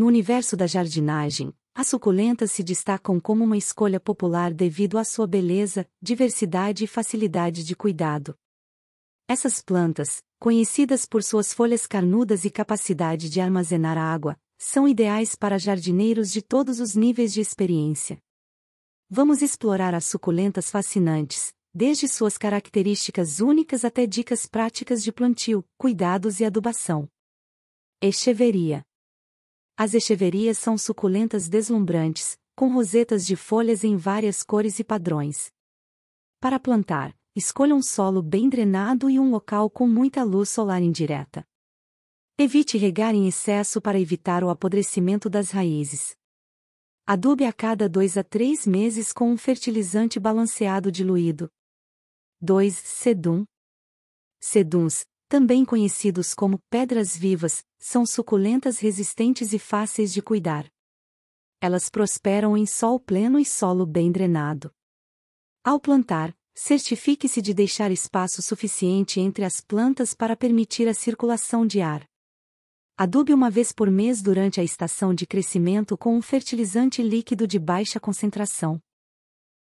No universo da jardinagem, as suculentas se destacam como uma escolha popular devido à sua beleza, diversidade e facilidade de cuidado. Essas plantas, conhecidas por suas folhas carnudas e capacidade de armazenar água, são ideais para jardineiros de todos os níveis de experiência. Vamos explorar as suculentas fascinantes, desde suas características únicas até dicas práticas de plantio, cuidados e adubação. Echeveria as echeverias são suculentas deslumbrantes, com rosetas de folhas em várias cores e padrões. Para plantar, escolha um solo bem drenado e um local com muita luz solar indireta. Evite regar em excesso para evitar o apodrecimento das raízes. Adube a cada 2 a 3 meses com um fertilizante balanceado diluído. 2. Sedum. Seduns, também conhecidos como pedras vivas, são suculentas resistentes e fáceis de cuidar. Elas prosperam em sol pleno e solo bem drenado. Ao plantar, certifique-se de deixar espaço suficiente entre as plantas para permitir a circulação de ar. Adube uma vez por mês durante a estação de crescimento com um fertilizante líquido de baixa concentração.